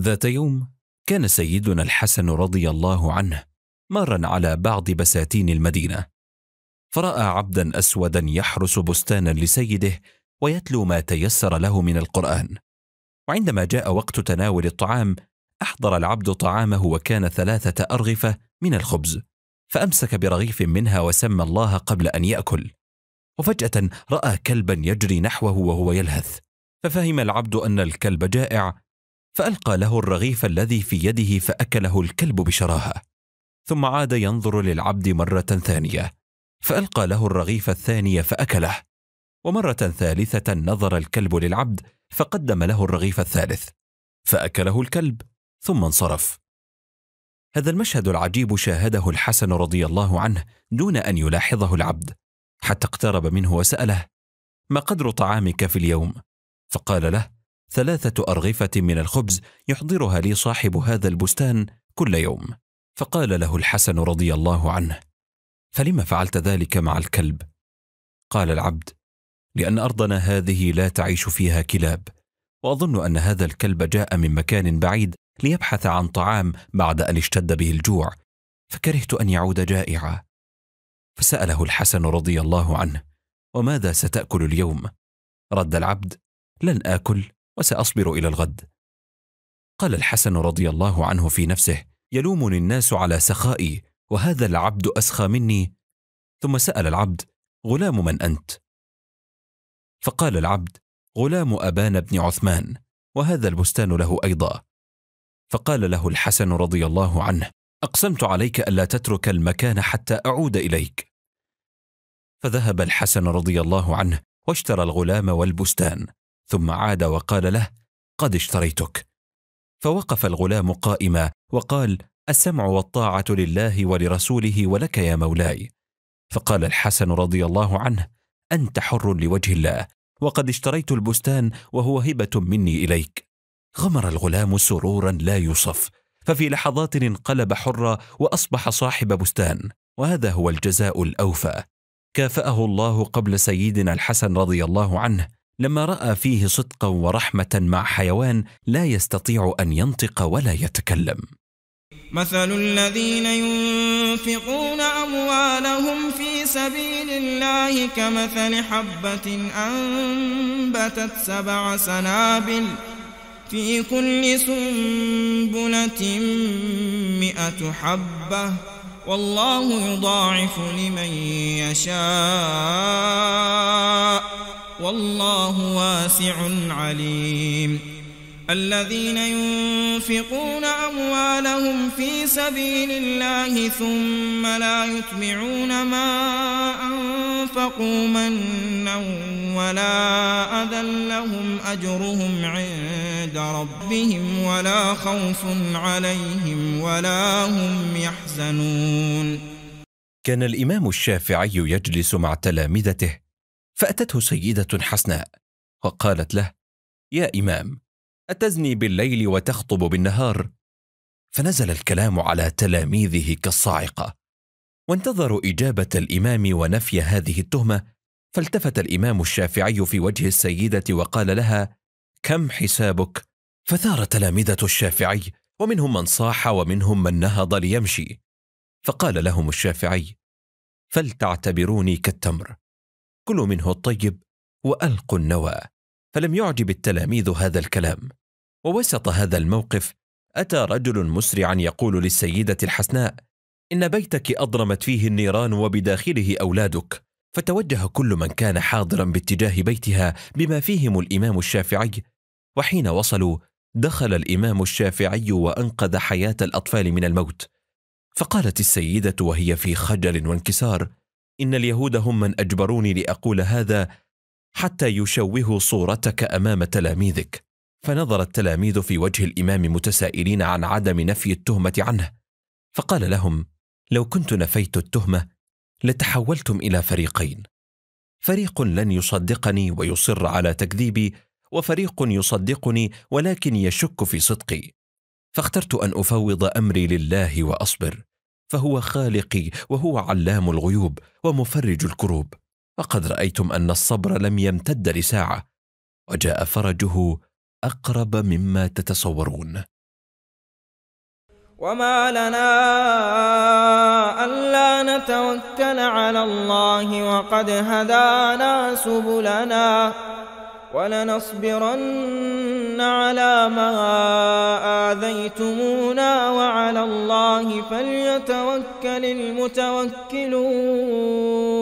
ذات يوم كان سيدنا الحسن رضي الله عنه مارا على بعض بساتين المدينه فراى عبدا اسودا يحرس بستانا لسيده ويتلو ما تيسر له من القران وعندما جاء وقت تناول الطعام احضر العبد طعامه وكان ثلاثه ارغفه من الخبز فامسك برغيف منها وسمى الله قبل ان ياكل وفجاه راى كلبا يجري نحوه وهو يلهث ففهم العبد ان الكلب جائع فألقى له الرغيف الذي في يده فأكله الكلب بشراهة ثم عاد ينظر للعبد مرة ثانية فألقى له الرغيف الثاني فأكله ومرة ثالثة نظر الكلب للعبد فقدم له الرغيف الثالث فأكله الكلب ثم انصرف هذا المشهد العجيب شاهده الحسن رضي الله عنه دون أن يلاحظه العبد حتى اقترب منه وسأله ما قدر طعامك في اليوم؟ فقال له ثلاثة أرغفة من الخبز يحضرها لي صاحب هذا البستان كل يوم فقال له الحسن رضي الله عنه فلما فعلت ذلك مع الكلب قال العبد لأن أرضنا هذه لا تعيش فيها كلاب وأظن أن هذا الكلب جاء من مكان بعيد ليبحث عن طعام بعد أن اشتد به الجوع فكرهت أن يعود جائعا فسأله الحسن رضي الله عنه وماذا ستأكل اليوم؟ رد العبد لن آكل وساصبر الى الغد قال الحسن رضي الله عنه في نفسه يلومني الناس على سخائي وهذا العبد اسخى مني ثم سال العبد غلام من انت فقال العبد غلام ابان بن عثمان وهذا البستان له ايضا فقال له الحسن رضي الله عنه اقسمت عليك الا تترك المكان حتى اعود اليك فذهب الحسن رضي الله عنه واشترى الغلام والبستان ثم عاد وقال له قد اشتريتك فوقف الغلام قائما وقال السمع والطاعه لله ولرسوله ولك يا مولاي فقال الحسن رضي الله عنه انت حر لوجه الله وقد اشتريت البستان وهو هبه مني اليك غمر الغلام سرورا لا يوصف ففي لحظات انقلب حرا واصبح صاحب بستان وهذا هو الجزاء الاوفى كافاه الله قبل سيدنا الحسن رضي الله عنه لما راى فيه صدقا ورحمه مع حيوان لا يستطيع ان ينطق ولا يتكلم مثل الذين ينفقون اموالهم في سبيل الله كمثل حبه انبتت سبع سنابل في كل سنبله مئه حبه والله يضاعف لمن يشاء والله واسع عليم الذين ينفقون أموالهم في سبيل الله ثم لا يتبعون ما أنفقوا منا ولا أذى لهم أجرهم عند ربهم ولا خوف عليهم ولا هم يحزنون كان الإمام الشافعي يجلس مع تلامذته فأتته سيدة حسناء وقالت له يا إمام أتزني بالليل وتخطب بالنهار فنزل الكلام على تلاميذه كالصاعقة وانتظروا إجابة الإمام ونفي هذه التهمة فالتفت الإمام الشافعي في وجه السيدة وقال لها كم حسابك؟ فثار تلامذة الشافعي ومنهم من صاح ومنهم من نهض ليمشي فقال لهم الشافعي فلتعتبروني كالتمر كلوا منه الطيب وألقوا النوى فلم يعجب التلاميذ هذا الكلام ووسط هذا الموقف أتى رجل مسرعا يقول للسيدة الحسناء إن بيتك أضرمت فيه النيران وبداخله أولادك فتوجه كل من كان حاضرا باتجاه بيتها بما فيهم الإمام الشافعي وحين وصلوا دخل الإمام الشافعي وأنقذ حياة الأطفال من الموت فقالت السيدة وهي في خجل وانكسار إن اليهود هم من أجبروني لأقول هذا حتى يشوهوا صورتك أمام تلاميذك فنظر التلاميذ في وجه الإمام متسائلين عن عدم نفي التهمة عنه فقال لهم لو كنت نفيت التهمة لتحولتم إلى فريقين فريق لن يصدقني ويصر على تكذيبي وفريق يصدقني ولكن يشك في صدقي فاخترت ان افوض امري لله واصبر فهو خالقي وهو علام الغيوب ومفرج الكروب وقد رايتم ان الصبر لم يمتد لساعه وجاء فرجه اقرب مما تتصورون وما لنا الا نتوكل على الله وقد هدانا سبلنا ولنصبرن على ما آذيتمونا وعلى الله فليتوكل المتوكلون